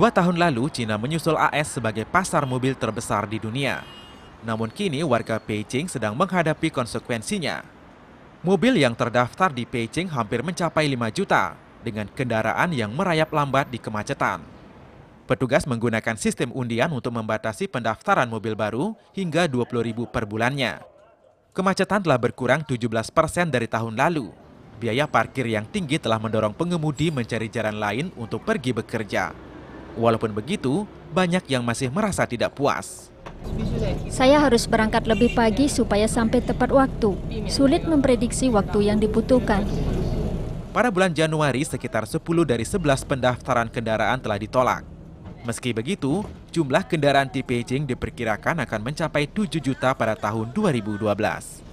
Dua tahun lalu, China menyusul AS sebagai pasar mobil terbesar di dunia. Namun kini warga Beijing sedang menghadapi konsekuensinya. Mobil yang terdaftar di Beijing hampir mencapai 5 juta, dengan kendaraan yang merayap lambat di kemacetan. Petugas menggunakan sistem undian untuk membatasi pendaftaran mobil baru hingga ribu per bulannya. Kemacetan telah berkurang 17 persen dari tahun lalu. Biaya parkir yang tinggi telah mendorong pengemudi mencari jalan lain untuk pergi bekerja. Walaupun begitu, banyak yang masih merasa tidak puas. Saya harus berangkat lebih pagi supaya sampai tepat waktu. Sulit memprediksi waktu yang dibutuhkan. Pada bulan Januari, sekitar 10 dari 11 pendaftaran kendaraan telah ditolak. Meski begitu, jumlah kendaraan di Beijing diperkirakan akan mencapai 7 juta pada tahun 2012.